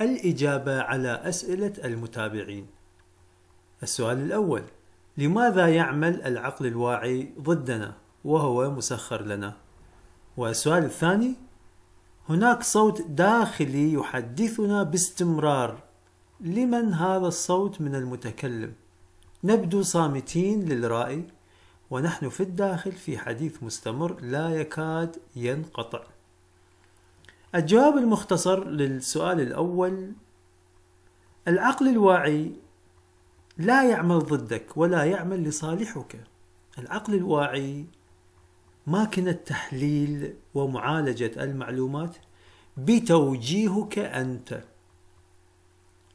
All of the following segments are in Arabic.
الإجابة على أسئلة المتابعين. السؤال الأول: لماذا يعمل العقل الواعي ضدنا وهو مسخر لنا؟ والسؤال الثاني: هناك صوت داخلي يحدثنا باستمرار. لمن هذا الصوت من المتكلم؟ نبدو صامتين للرأي ونحن في الداخل في حديث مستمر لا يكاد ينقطع. الجواب المختصر للسؤال الأول العقل الواعي لا يعمل ضدك ولا يعمل لصالحك العقل الواعي ماكنة تحليل ومعالجة المعلومات بتوجيهك أنت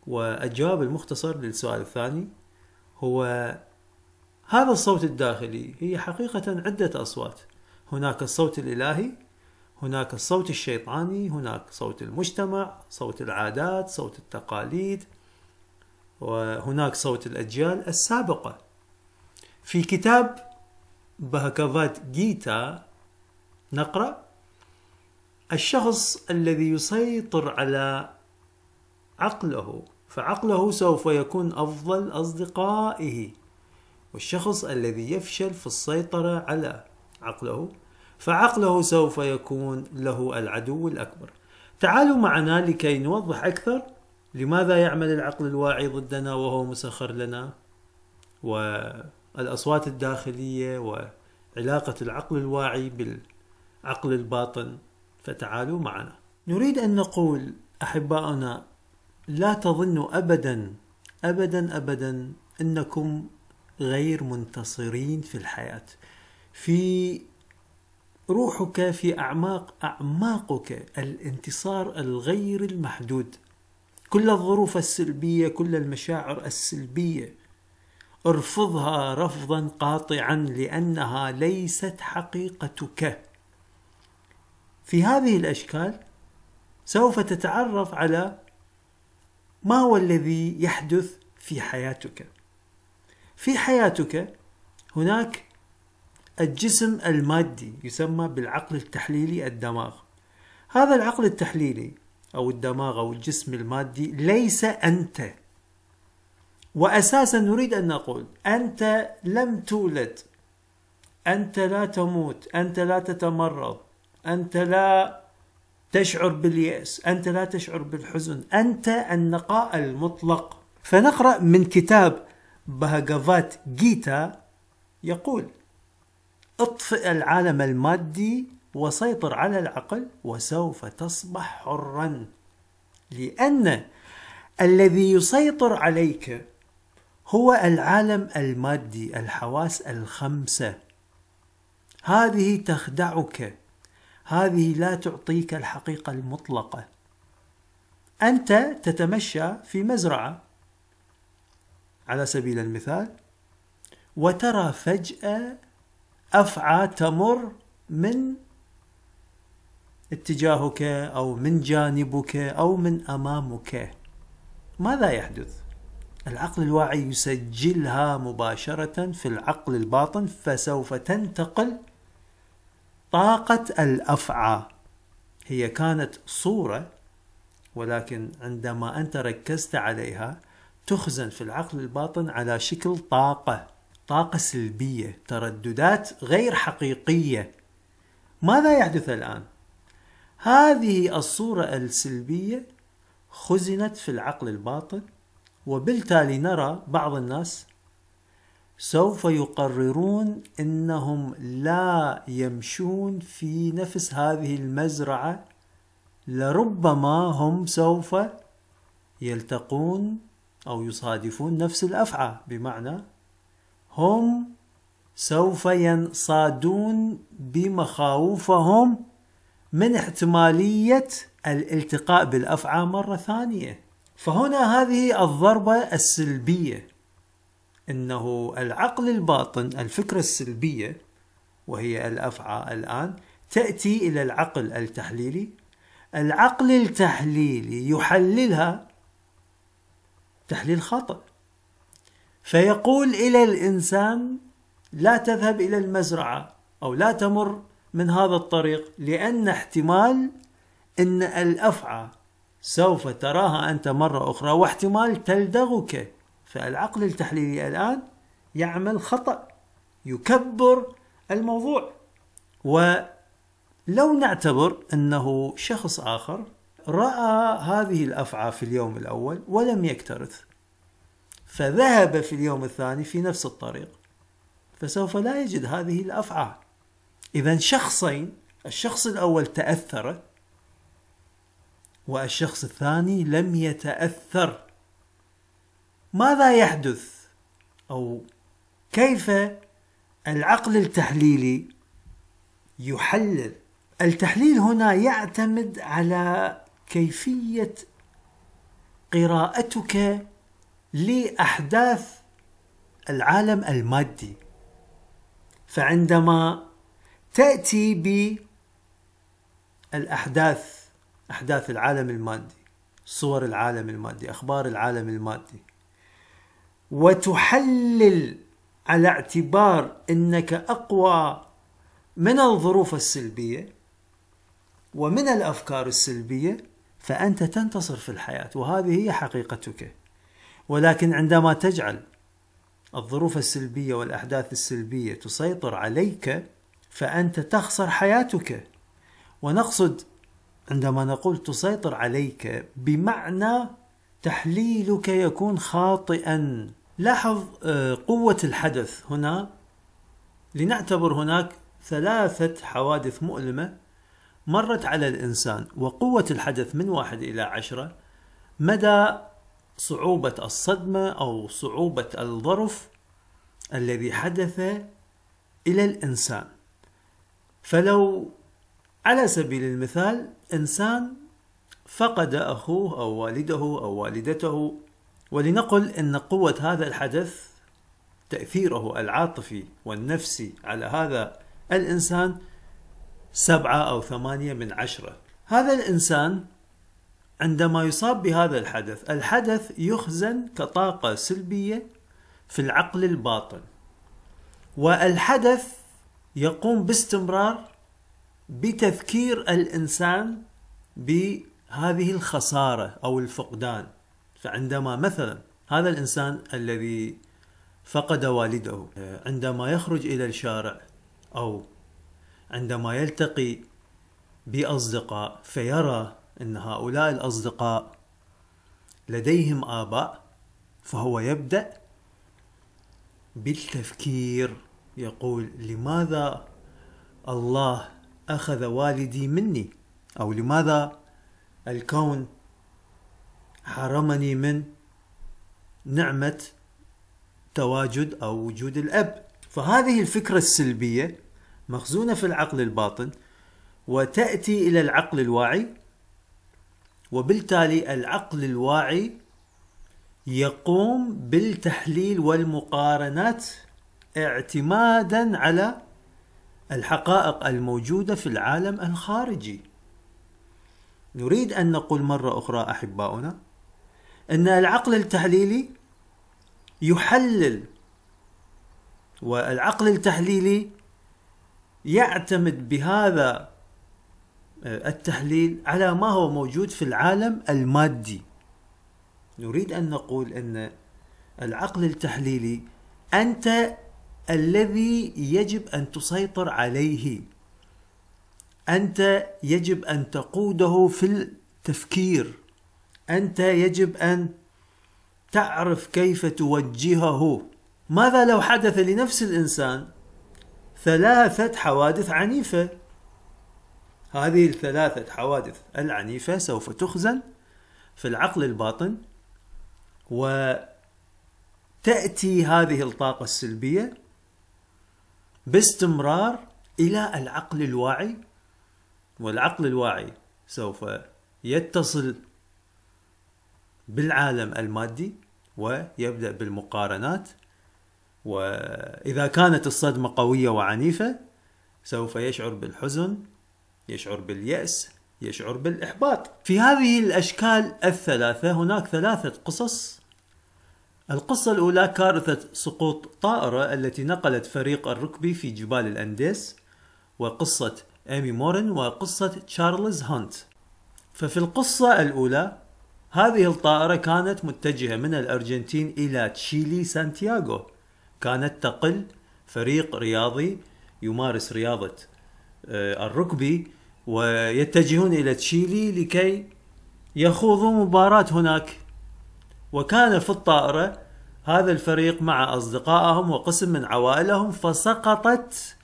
والجواب المختصر للسؤال الثاني هو هذا الصوت الداخلي هي حقيقة عدة أصوات هناك الصوت الإلهي هناك الصوت الشيطاني هناك صوت المجتمع صوت العادات صوت التقاليد وهناك صوت الأجيال السابقة في كتاب بهكافات جيتا نقرأ الشخص الذي يسيطر على عقله فعقله سوف يكون أفضل أصدقائه والشخص الذي يفشل في السيطرة على عقله فعقله سوف يكون له العدو الأكبر تعالوا معنا لكي نوضح أكثر لماذا يعمل العقل الواعي ضدنا وهو مسخر لنا والأصوات الداخلية وعلاقة العقل الواعي بالعقل الباطن فتعالوا معنا نريد أن نقول أحبائنا لا تظنوا أبدا أبدا أبدا أنكم غير منتصرين في الحياة في روحك في أعماق أعماقك الانتصار الغير المحدود كل الظروف السلبية كل المشاعر السلبية ارفضها رفضا قاطعا لأنها ليست حقيقتك في هذه الأشكال سوف تتعرف على ما هو الذي يحدث في حياتك في حياتك هناك الجسم المادي يسمى بالعقل التحليلي الدماغ هذا العقل التحليلي أو الدماغ أو الجسم المادي ليس أنت وأساسا نريد أن نقول أنت لم تولد أنت لا تموت أنت لا تتمرض أنت لا تشعر باليأس أنت لا تشعر بالحزن أنت النقاء المطلق فنقرأ من كتاب بهاجافات جيتا يقول اطفئ العالم المادي وسيطر على العقل وسوف تصبح حرا لان الذي يسيطر عليك هو العالم المادي الحواس الخمسه هذه تخدعك هذه لا تعطيك الحقيقه المطلقه انت تتمشى في مزرعه على سبيل المثال وترى فجاه أفعى تمر من اتجاهك أو من جانبك أو من أمامك ماذا يحدث؟ العقل الواعي يسجلها مباشرة في العقل الباطن فسوف تنتقل طاقة الأفعى هي كانت صورة ولكن عندما أنت ركزت عليها تخزن في العقل الباطن على شكل طاقة طاقة سلبية ترددات غير حقيقية ماذا يحدث الآن؟ هذه الصورة السلبية خزنت في العقل الباطن وبالتالي نرى بعض الناس سوف يقررون انهم لا يمشون في نفس هذه المزرعه لربما هم سوف يلتقون او يصادفون نفس الافعى بمعنى هم سوف ينصادون بمخاوفهم من احتمالية الالتقاء بالأفعى مرة ثانية فهنا هذه الضربة السلبية أنه العقل الباطن الفكرة السلبية وهي الأفعى الآن تأتي إلى العقل التحليلي العقل التحليلي يحللها تحليل خاطئ فيقول الى الانسان لا تذهب الى المزرعه او لا تمر من هذا الطريق لان احتمال ان الافعى سوف تراها انت مره اخرى واحتمال تلدغك فالعقل التحليلي الان يعمل خطا يكبر الموضوع ولو نعتبر انه شخص اخر راى هذه الافعى في اليوم الاول ولم يكترث فذهب في اليوم الثاني في نفس الطريق فسوف لا يجد هذه الافعى اذا شخصين الشخص الاول تاثر والشخص الثاني لم يتاثر ماذا يحدث او كيف العقل التحليلي يحلل التحليل هنا يعتمد على كيفيه قراءتك لأحداث العالم المادي فعندما تأتي بالأحداث أحداث العالم المادي صور العالم المادي أخبار العالم المادي وتحلل على اعتبار أنك أقوى من الظروف السلبية ومن الأفكار السلبية فأنت تنتصر في الحياة وهذه هي حقيقتك ولكن عندما تجعل الظروف السلبية والأحداث السلبية تسيطر عليك فأنت تخسر حياتك ونقصد عندما نقول تسيطر عليك بمعنى تحليلك يكون خاطئا لاحظ آه، قوة الحدث هنا لنعتبر هناك ثلاثة حوادث مؤلمة مرت على الإنسان وقوة الحدث من واحد إلى عشرة مدى صعوبة الصدمة أو صعوبة الظرف الذي حدث إلى الإنسان فلو على سبيل المثال إنسان فقد أخوه أو والده أو والدته ولنقل أن قوة هذا الحدث تأثيره العاطفي والنفسي على هذا الإنسان سبعة أو ثمانية من عشرة هذا الإنسان عندما يصاب بهذا الحدث الحدث يخزن كطاقة سلبية في العقل الباطن والحدث يقوم باستمرار بتذكير الإنسان بهذه الخسارة أو الفقدان فعندما مثلا هذا الإنسان الذي فقد والده عندما يخرج إلى الشارع أو عندما يلتقي بأصدقاء فيرى أن هؤلاء الأصدقاء لديهم آباء فهو يبدأ بالتفكير يقول لماذا الله أخذ والدي مني أو لماذا الكون حرمني من نعمة تواجد أو وجود الأب فهذه الفكرة السلبية مخزونة في العقل الباطن وتأتي إلى العقل الواعي وبالتالي العقل الواعي يقوم بالتحليل والمقارنات اعتمادا على الحقائق الموجوده في العالم الخارجي نريد ان نقول مره اخرى احباؤنا ان العقل التحليلي يحلل والعقل التحليلي يعتمد بهذا آه، التحليل على ما هو موجود في العالم المادي نريد ان نقول ان العقل التحليلي انت الذي يجب ان تسيطر عليه انت يجب ان تقوده في التفكير انت يجب ان تعرف كيف توجهه ماذا لو حدث لنفس الانسان ثلاثه حوادث عنيفه هذه الثلاثة حوادث العنيفة سوف تخزن في العقل الباطن وتأتي هذه الطاقة السلبية باستمرار إلى العقل الواعي والعقل الواعي سوف يتصل بالعالم المادي ويبدأ بالمقارنات وإذا كانت الصدمة قوية وعنيفة سوف يشعر بالحزن يشعر باليأس يشعر بالإحباط في هذه الأشكال الثلاثة هناك ثلاثة قصص القصة الأولى كارثة سقوط طائرة التي نقلت فريق الركبي في جبال الأنديس وقصة إيمي مورن وقصة تشارلز هانت ففي القصة الأولى هذه الطائرة كانت متجهة من الأرجنتين إلى تشيلي سانتياغو كانت تقل فريق رياضي يمارس رياضة آه، الركبي ويتجهون إلى تشيلي لكي يخوضوا مباراة هناك وكان في الطائرة هذا الفريق مع أصدقائهم وقسم من عوائلهم فسقطت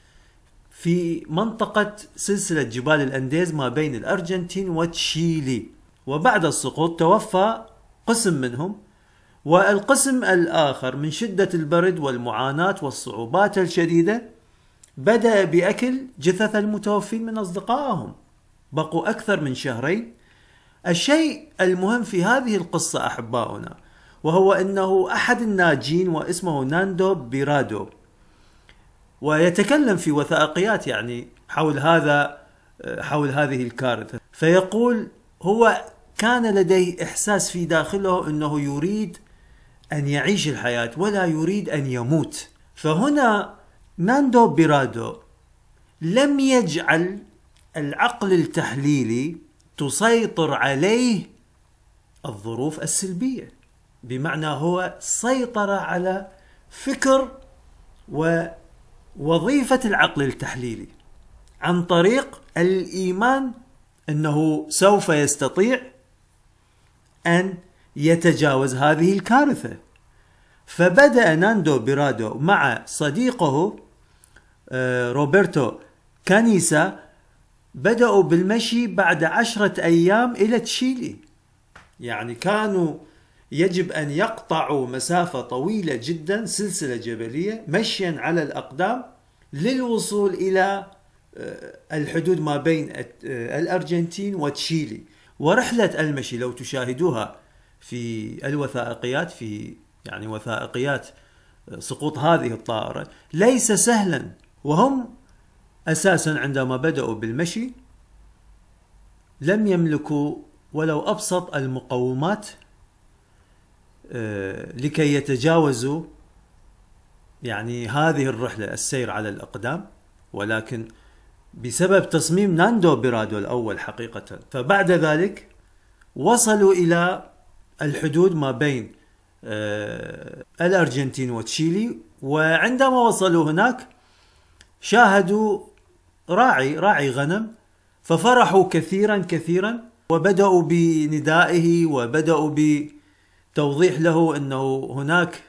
في منطقة سلسلة جبال الأنديز ما بين الأرجنتين وتشيلي وبعد السقوط توفى قسم منهم والقسم الآخر من شدة البرد والمعاناة والصعوبات الشديدة بدأ بأكل جثث المتوفين من أصدقائهم بقوا أكثر من شهرين الشيء المهم في هذه القصة أحباؤنا وهو أنه أحد الناجين واسمه ناندو بيرادو ويتكلم في وثائقيات يعني حول هذا حول هذه الكارثة فيقول هو كان لديه إحساس في داخله أنه يريد أن يعيش الحياة ولا يريد أن يموت فهنا ناندو بيرادو لم يجعل العقل التحليلي تسيطر عليه الظروف السلبيه بمعنى هو سيطر على فكر ووظيفه العقل التحليلي عن طريق الايمان انه سوف يستطيع ان يتجاوز هذه الكارثه فبدأ ناندو بيرادو مع صديقه آه، روبرتو كانيسا بدأوا بالمشي بعد عشرة أيام إلى تشيلي يعني كانوا يجب أن يقطعوا مسافة طويلة جدا سلسلة جبلية مشيا على الأقدام للوصول إلى آه، الحدود ما بين آه، الأرجنتين وتشيلي ورحلة المشي لو تشاهدوها في الوثائقيات في يعني وثائقيات سقوط هذه الطائرة ليس سهلا وهم أساسا عندما بدأوا بالمشي لم يملكوا ولو أبسط المقومات آه، لكي يتجاوزوا يعني هذه الرحلة السير على الأقدام ولكن بسبب تصميم ناندو بيرادو الأول حقيقة فبعد ذلك وصلوا إلى الحدود ما بين آه، الارجنتين وتشيلي وعندما وصلوا هناك شاهدوا راعي راعي غنم ففرحوا كثيرا كثيرا وبداوا بندائه وبداوا بتوضيح له انه هناك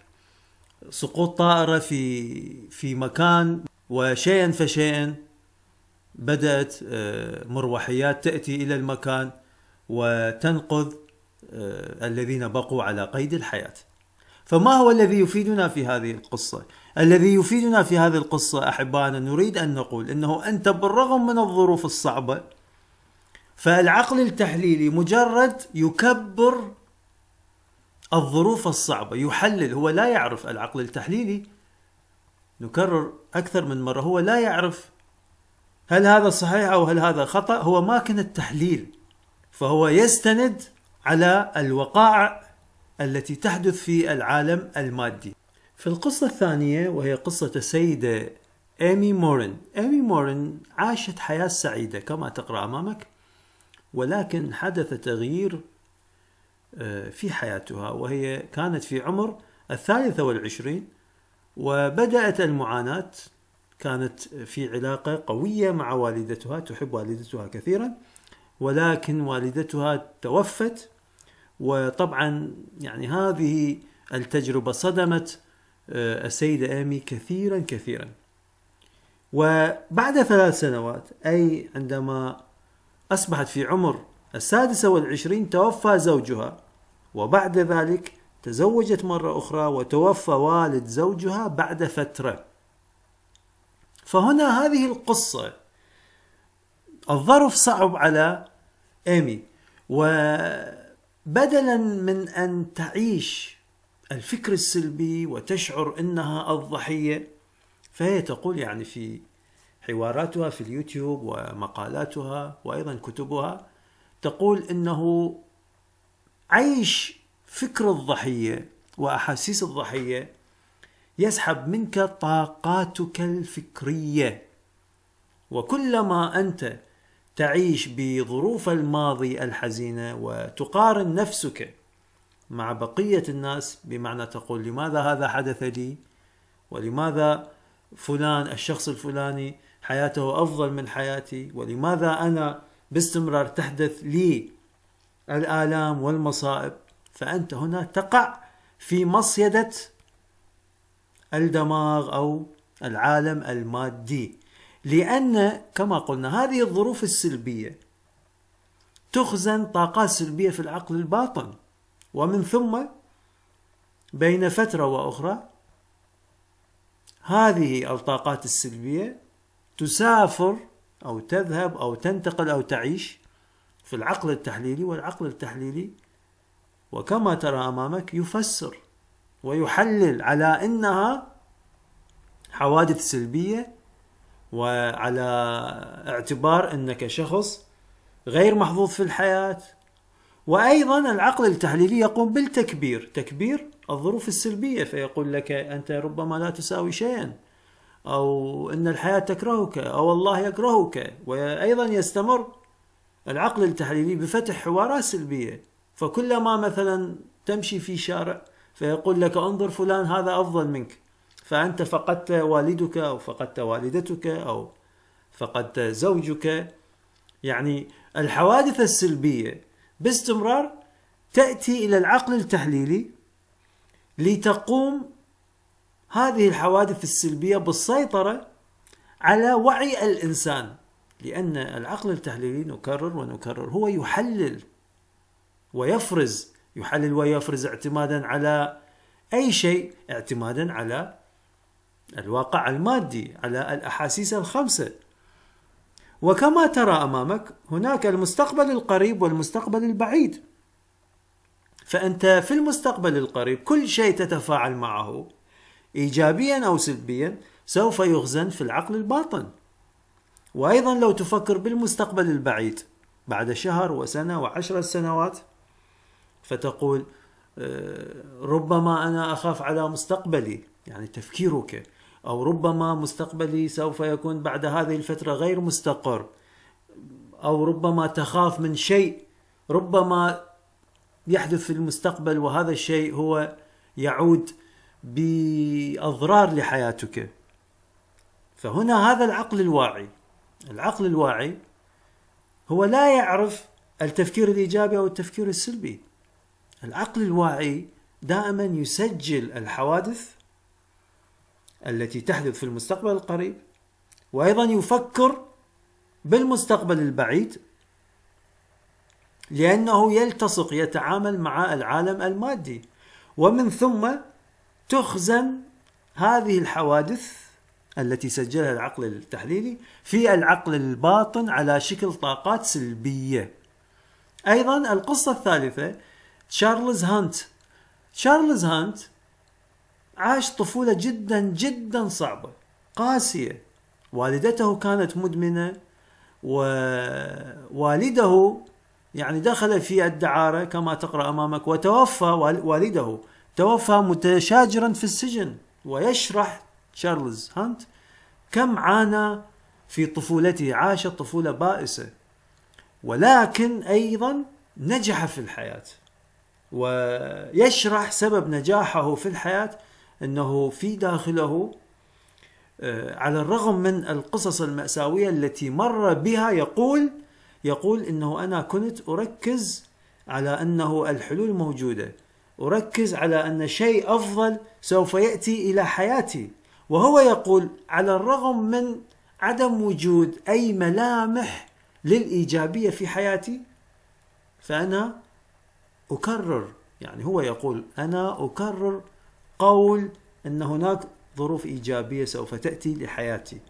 سقوط طائره في في مكان وشيئا فشيئا بدات آه، مروحيات تاتي الى المكان وتنقذ آه، الذين بقوا على قيد الحياة فما هو الذي يفيدنا في هذه القصة؟ الذي يفيدنا في هذه القصة أحبائنا نريد أن نقول أنه أنت بالرغم من الظروف الصعبة فالعقل التحليلي مجرد يكبر الظروف الصعبة يحلل هو لا يعرف العقل التحليلي نكرر أكثر من مرة هو لا يعرف هل هذا صحيح أو هل هذا خطأ هو ماكن التحليل فهو يستند على الوقائع التي تحدث في العالم المادي في القصة الثانية وهي قصة السيدة إيمي مورن إيمي مورن عاشت حياة سعيدة كما تقرأ أمامك ولكن حدث تغيير آه، في حياتها وهي كانت في عمر الثالثة والعشرين وبدأت المعاناة كانت في علاقة قوية مع والدتها تحب والدتها كثيرا ولكن والدتها توفت وطبعا يعني هذه التجربة صدمت آه، السيدة آمي كثيرا كثيرا وبعد ثلاث سنوات أي عندما أصبحت في عمر السادسة والعشرين توفى زوجها وبعد ذلك تزوجت مرة أخرى وتوفى والد زوجها بعد فترة فهنا هذه القصة الظرف صعب على ايمي وبدلا من أن تعيش الفكر السلبي وتشعر أنها الضحية فهي تقول يعني في حواراتها في اليوتيوب ومقالاتها وأيضا كتبها تقول أنه عيش فكر الضحية وأحاسيس الضحية يسحب منك طاقاتك الفكرية وكلما أنت تعيش بظروف الماضي الحزينة وتقارن نفسك مع بقية الناس بمعنى تقول لماذا هذا حدث لي ولماذا فلان الشخص الفلاني حياته أفضل من حياتي ولماذا أنا باستمرار تحدث لي الآلام والمصائب فأنت هنا تقع في مصيدة الدماغ أو العالم المادي لأن كما قلنا هذه الظروف السلبية تخزن طاقات سلبية في العقل الباطن ومن ثم بين فترة وأخرى هذه الطاقات السلبية تسافر أو تذهب أو تنتقل أو تعيش في العقل التحليلي والعقل التحليلي وكما ترى أمامك يفسر ويحلل على أنها حوادث سلبية وعلى اعتبار انك شخص غير محظوظ في الحياه وايضا العقل التحليلي يقوم بالتكبير تكبير الظروف السلبيه فيقول لك انت ربما لا تساوي شيئا او ان الحياه تكرهك او الله يكرهك وايضا يستمر العقل التحليلي بفتح حوارات سلبيه فكلما مثلا تمشي في شارع فيقول لك انظر فلان هذا افضل منك فأنت فقدت والدك أو فقدت والدتك أو فقدت زوجك يعني الحوادث السلبية باستمرار تأتي إلى العقل التحليلي لتقوم هذه الحوادث السلبية بالسيطرة على وعي الإنسان لأن العقل التحليلي نكرر ونكرر هو يحلل ويفرز يحلل ويفرز اعتمادا على أي شيء اعتمادا على الواقع المادي على الأحاسيس الخمسة وكما ترى أمامك هناك المستقبل القريب والمستقبل البعيد فأنت في المستقبل القريب كل شيء تتفاعل معه إيجابيا أو سلبيا سوف يخزن في العقل الباطن وأيضا لو تفكر بالمستقبل البعيد بعد شهر وسنة وعشرة سنوات فتقول أه، ربما أنا أخاف على مستقبلي يعني تفكيرك أو ربما مستقبلي سوف يكون بعد هذه الفترة غير مستقر أو ربما تخاف من شيء ربما يحدث في المستقبل وهذا الشيء هو يعود بأضرار لحياتك فهنا هذا العقل الواعي العقل الواعي هو لا يعرف التفكير الإيجابي أو التفكير السلبي العقل الواعي دائما يسجل الحوادث التي تحدث في المستقبل القريب وايضا يفكر بالمستقبل البعيد لانه يلتصق يتعامل مع العالم المادي ومن ثم تخزن هذه الحوادث التي سجلها العقل التحليلي في العقل الباطن على شكل طاقات سلبيه. ايضا القصه الثالثه تشارلز هانت. تشارلز هانت عاش طفولة جدا جدا صعبة قاسية والدته كانت مدمنة ووالده يعني دخل في الدعارة كما تقرأ أمامك وتوفى والده توفى متشاجرا في السجن ويشرح تشارلز هانت كم عانى في طفولته عاش طفولة بائسة ولكن أيضا نجح في الحياة ويشرح سبب نجاحه في الحياة أنه في داخله آه، على الرغم من القصص المأساوية التي مر بها يقول يقول أنه أنا كنت أركز على أنه الحلول موجودة أركز على أن شيء أفضل سوف يأتي إلى حياتي وهو يقول على الرغم من عدم وجود أي ملامح للإيجابية في حياتي فأنا أكرر يعني هو يقول أنا أكرر قول ان هناك ظروف ايجابيه سوف تاتي لحياتي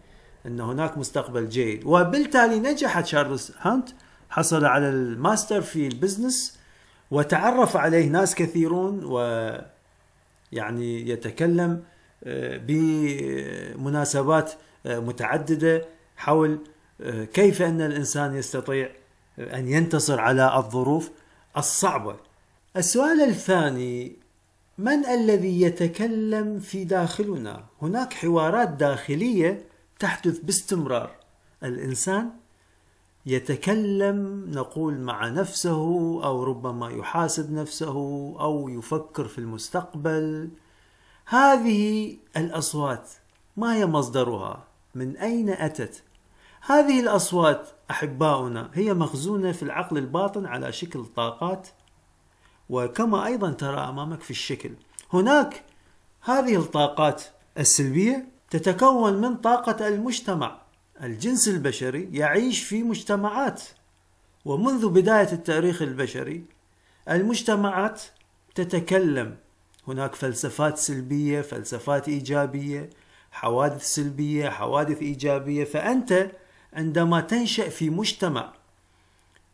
ان هناك مستقبل جيد وبالتالي نجح تشارلز هانت حصل على الماستر في البزنس وتعرف عليه ناس كثيرون و يعني يتكلم آه، بمناسبات آه، متعدده حول آه، كيف ان الانسان يستطيع ان ينتصر على الظروف الصعبه. السؤال الثاني من الذي يتكلم في داخلنا هناك حوارات داخليه تحدث باستمرار الانسان يتكلم نقول مع نفسه او ربما يحاسب نفسه او يفكر في المستقبل هذه الاصوات ما هي مصدرها من اين اتت هذه الاصوات احباؤنا هي مخزونه في العقل الباطن على شكل طاقات وكما أيضا ترى أمامك في الشكل هناك هذه الطاقات السلبية تتكون من طاقة المجتمع الجنس البشري يعيش في مجتمعات ومنذ بداية التاريخ البشري المجتمعات تتكلم هناك فلسفات سلبية فلسفات إيجابية حوادث سلبية حوادث إيجابية فأنت عندما تنشأ في مجتمع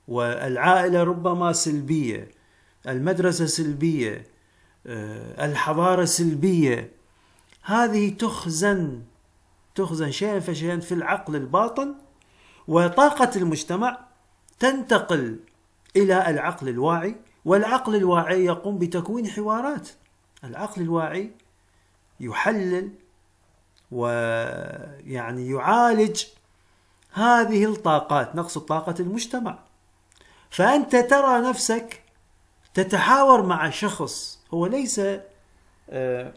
والعائلة ربما سلبية المدرسة سلبية آه، الحضارة سلبية هذه تخزن تخزن شيئا فشيئا في العقل الباطن وطاقة المجتمع تنتقل إلى العقل الواعي والعقل الواعي يقوم بتكوين حوارات العقل الواعي يحلل ويعني يعالج هذه الطاقات نقصد طاقة المجتمع فأنت ترى نفسك تتحاور مع شخص هو ليس آه،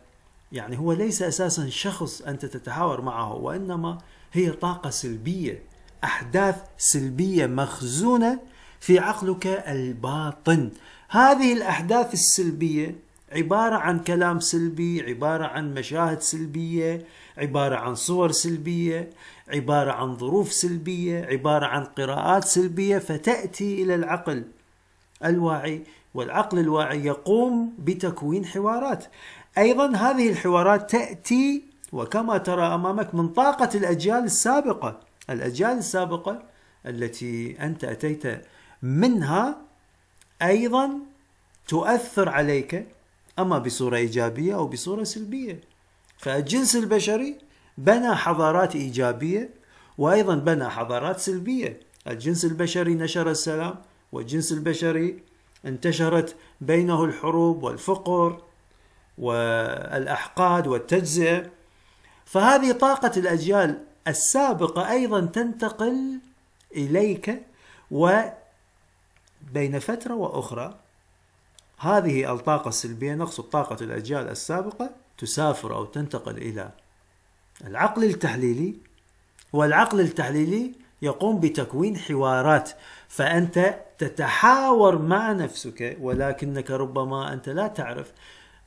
يعني هو ليس اساسا شخص انت تتحاور معه وانما هي طاقه سلبيه احداث سلبيه مخزونه في عقلك الباطن هذه الاحداث السلبيه عباره عن كلام سلبي عباره عن مشاهد سلبيه عباره عن صور سلبيه عباره عن ظروف سلبيه عباره عن قراءات سلبيه فتاتي الى العقل الواعي والعقل الواعي يقوم بتكوين حوارات ايضا هذه الحوارات تاتي وكما ترى امامك من طاقه الاجيال السابقه الاجيال السابقه التي انت اتيت منها ايضا تؤثر عليك اما بصوره ايجابيه او بصوره سلبيه فالجنس البشري بنى حضارات ايجابيه وايضا بنى حضارات سلبيه الجنس البشري نشر السلام والجنس البشري انتشرت بينه الحروب والفقر والاحقاد والتجزئه فهذه طاقه الاجيال السابقه ايضا تنتقل اليك وبين فتره واخرى هذه الطاقه السلبيه نقصد طاقه الاجيال السابقه تسافر او تنتقل الى العقل التحليلي والعقل التحليلي يقوم بتكوين حوارات فأنت تتحاور مع نفسك ولكنك ربما أنت لا تعرف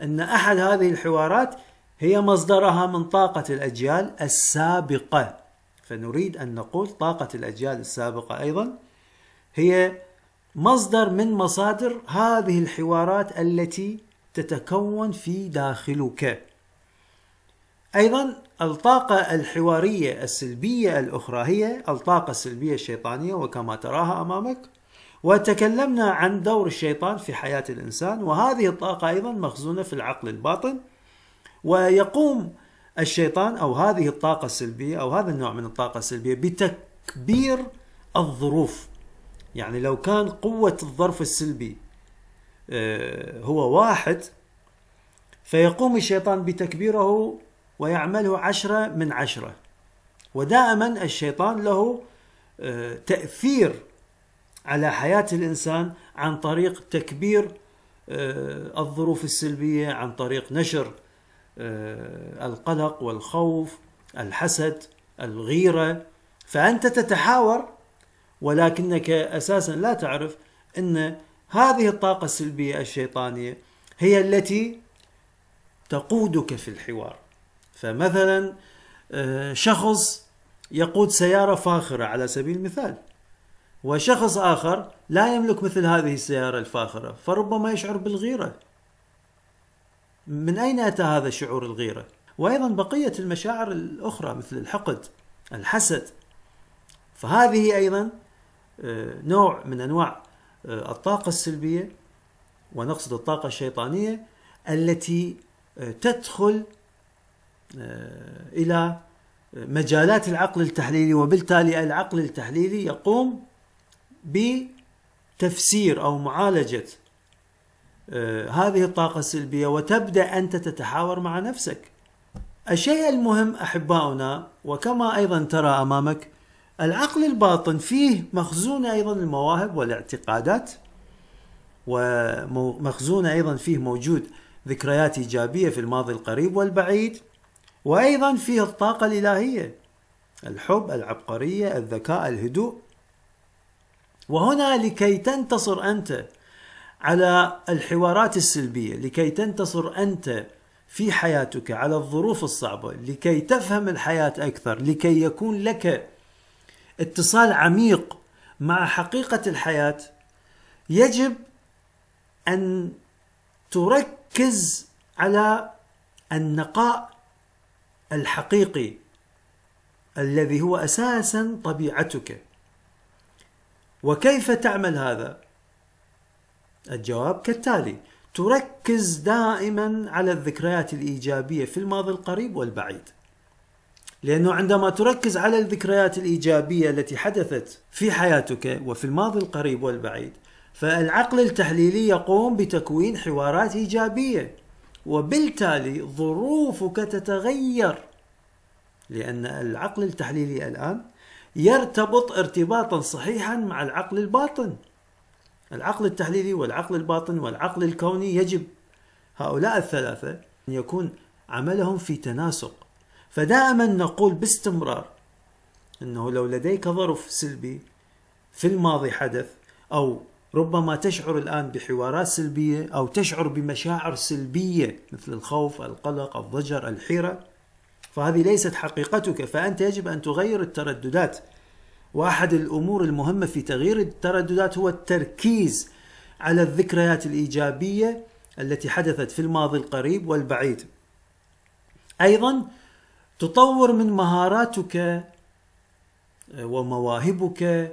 أن أحد هذه الحوارات هي مصدرها من طاقة الأجيال السابقة فنريد أن نقول طاقة الأجيال السابقة أيضا هي مصدر من مصادر هذه الحوارات التي تتكون في داخلك أيضا الطاقة الحوارية السلبية الأخرى هي الطاقة السلبية الشيطانية وكما تراها أمامك وتكلمنا عن دور الشيطان في حياة الإنسان وهذه الطاقة أيضا مخزونة في العقل الباطن ويقوم الشيطان أو هذه الطاقة السلبية أو هذا النوع من الطاقة السلبية بتكبير الظروف يعني لو كان قوة الظرف السلبي آه، هو واحد فيقوم الشيطان بتكبيره ويعمله عشرة من عشرة ودائما الشيطان له آه، تأثير على حياة الإنسان عن طريق تكبير آه، الظروف السلبية عن طريق نشر آه، القلق والخوف الحسد الغيرة فأنت تتحاور ولكنك أساسا لا تعرف أن هذه الطاقة السلبية الشيطانية هي التي تقودك في الحوار فمثلا آه، شخص يقود سيارة فاخرة على سبيل المثال وشخص آخر لا يملك مثل هذه السيارة الفاخرة فربما يشعر بالغيرة من أين أتى هذا الشعور الغيرة؟ وأيضا بقية المشاعر الأخرى مثل الحقد الحسد فهذه أيضا آه، نوع من أنواع آه، الطاقة السلبية ونقصد الطاقة الشيطانية التي تدخل آه، الى مجالات العقل التحليلي وبالتالي العقل التحليلي يقوم بتفسير او معالجه آه، هذه الطاقه السلبيه وتبدا انت تتحاور مع نفسك. الشيء المهم احباؤنا وكما ايضا ترى امامك العقل الباطن فيه مخزون ايضا المواهب والاعتقادات ومخزون ايضا فيه موجود ذكريات ايجابيه في الماضي القريب والبعيد وأيضا فيه الطاقة الإلهية الحب العبقرية الذكاء الهدوء وهنا لكي تنتصر أنت على الحوارات السلبية لكي تنتصر أنت في حياتك على الظروف الصعبة لكي تفهم الحياة أكثر لكي يكون لك اتصال عميق مع حقيقة الحياة يجب أن تركز على النقاء الحقيقي الذي هو اساسا طبيعتك وكيف تعمل هذا الجواب كالتالي تركز دائما على الذكريات الايجابيه في الماضي القريب والبعيد لانه عندما تركز على الذكريات الايجابيه التي حدثت في حياتك وفي الماضي القريب والبعيد فالعقل التحليلي يقوم بتكوين حوارات ايجابيه وبالتالي ظروفك تتغير لأن العقل التحليلي الآن يرتبط ارتباطا صحيحا مع العقل الباطن العقل التحليلي والعقل الباطن والعقل الكوني يجب هؤلاء الثلاثة أن يكون عملهم في تناسق فدائما نقول باستمرار أنه لو لديك ظرف سلبي في الماضي حدث أو ربما تشعر الآن بحوارات سلبية أو تشعر بمشاعر سلبية مثل الخوف، القلق، الضجر، الحيرة فهذه ليست حقيقتك فأنت يجب أن تغير الترددات وأحد الأمور المهمة في تغيير الترددات هو التركيز على الذكريات الإيجابية التي حدثت في الماضي القريب والبعيد أيضا تطور من مهاراتك آه، ومواهبك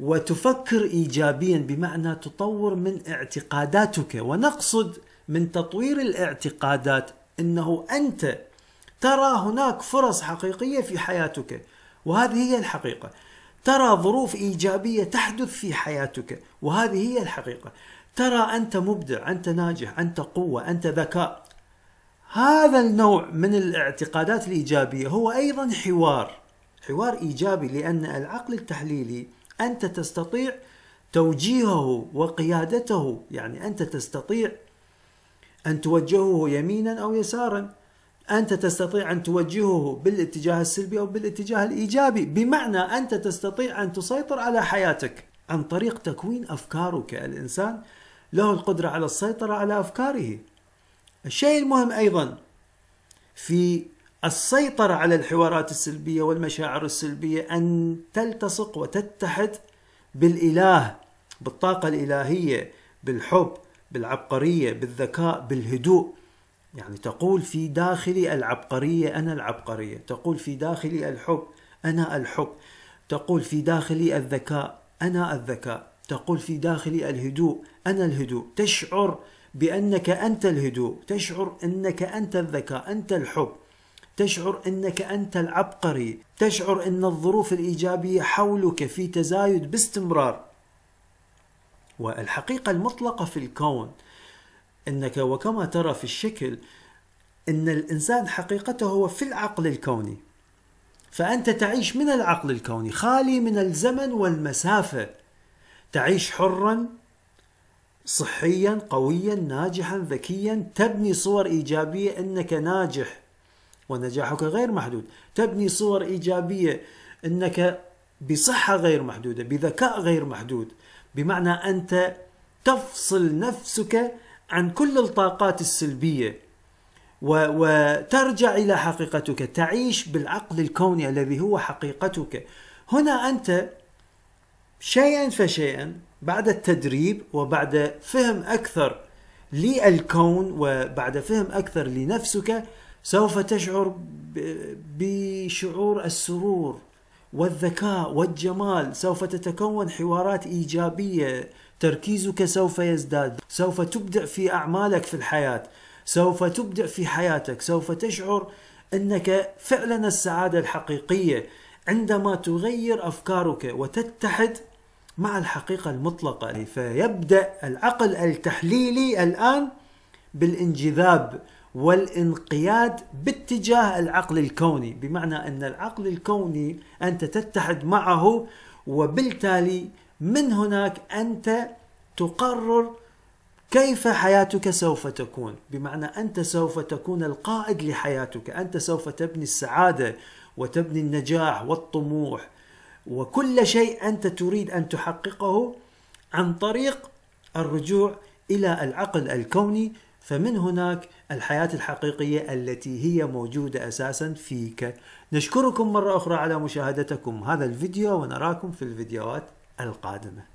وتفكر ايجابيا بمعنى تطور من اعتقاداتك ونقصد من تطوير الاعتقادات انه انت ترى هناك فرص حقيقيه في حياتك وهذه هي الحقيقه ترى ظروف ايجابيه تحدث في حياتك وهذه هي الحقيقه ترى انت مبدع انت ناجح انت قوه انت ذكاء هذا النوع من الاعتقادات الايجابيه هو ايضا حوار حوار ايجابي لان العقل التحليلي أنت تستطيع توجيهه وقيادته يعني أنت تستطيع أن توجهه يمينا أو يسارا أنت تستطيع أن توجهه بالاتجاه السلبي أو بالاتجاه الإيجابي بمعنى أنت تستطيع أن تسيطر على حياتك عن طريق تكوين أفكارك الإنسان له القدرة على السيطرة على أفكاره الشيء المهم أيضا في السيطرة على الحوارات السلبية والمشاعر السلبية أن تلتصق وتتحد بالإله بالطاقة الإلهية بالحب بالعبقرية بالذكاء بالهدوء يعني تقول في داخلي العبقرية أنا العبقرية تقول في داخلي الحب أنا الحب تقول في داخلي الذكاء أنا الذكاء تقول في داخلي الهدوء أنا الهدوء تشعر بأنك أنت الهدوء تشعر أنك أنت الذكاء أنت الحب تشعر انك انت العبقري تشعر ان الظروف الايجابيه حولك في تزايد باستمرار والحقيقه المطلقه في الكون انك وكما ترى في الشكل ان الانسان حقيقته هو في العقل الكوني فانت تعيش من العقل الكوني خالي من الزمن والمسافه تعيش حرا صحيا قويا ناجحا ذكيا تبني صور ايجابيه انك ناجح ونجاحك غير محدود تبني صور إيجابية أنك بصحة غير محدودة بذكاء غير محدود بمعنى أنت تفصل نفسك عن كل الطاقات السلبية وترجع إلى حقيقتك تعيش بالعقل الكوني الذي هو حقيقتك هنا أنت شيئا فشيئا بعد التدريب وبعد فهم أكثر للكون وبعد فهم أكثر لنفسك سوف تشعر بشعور السرور والذكاء والجمال سوف تتكون حوارات ايجابيه تركيزك سوف يزداد سوف تبدع في اعمالك في الحياه سوف تبدع في حياتك سوف تشعر انك فعلا السعاده الحقيقيه عندما تغير افكارك وتتحد مع الحقيقه المطلقه فيبدا العقل التحليلي الان بالانجذاب والانقياد باتجاه العقل الكوني بمعنى ان العقل الكوني انت تتحد معه وبالتالي من هناك انت تقرر كيف حياتك سوف تكون بمعنى انت سوف تكون القائد لحياتك انت سوف تبني السعاده وتبني النجاح والطموح وكل شيء انت تريد ان تحققه عن طريق الرجوع الى العقل الكوني فمن هناك الحياة الحقيقية التي هي موجودة أساسا فيك نشكركم مرة أخرى على مشاهدتكم هذا الفيديو ونراكم في الفيديوهات القادمة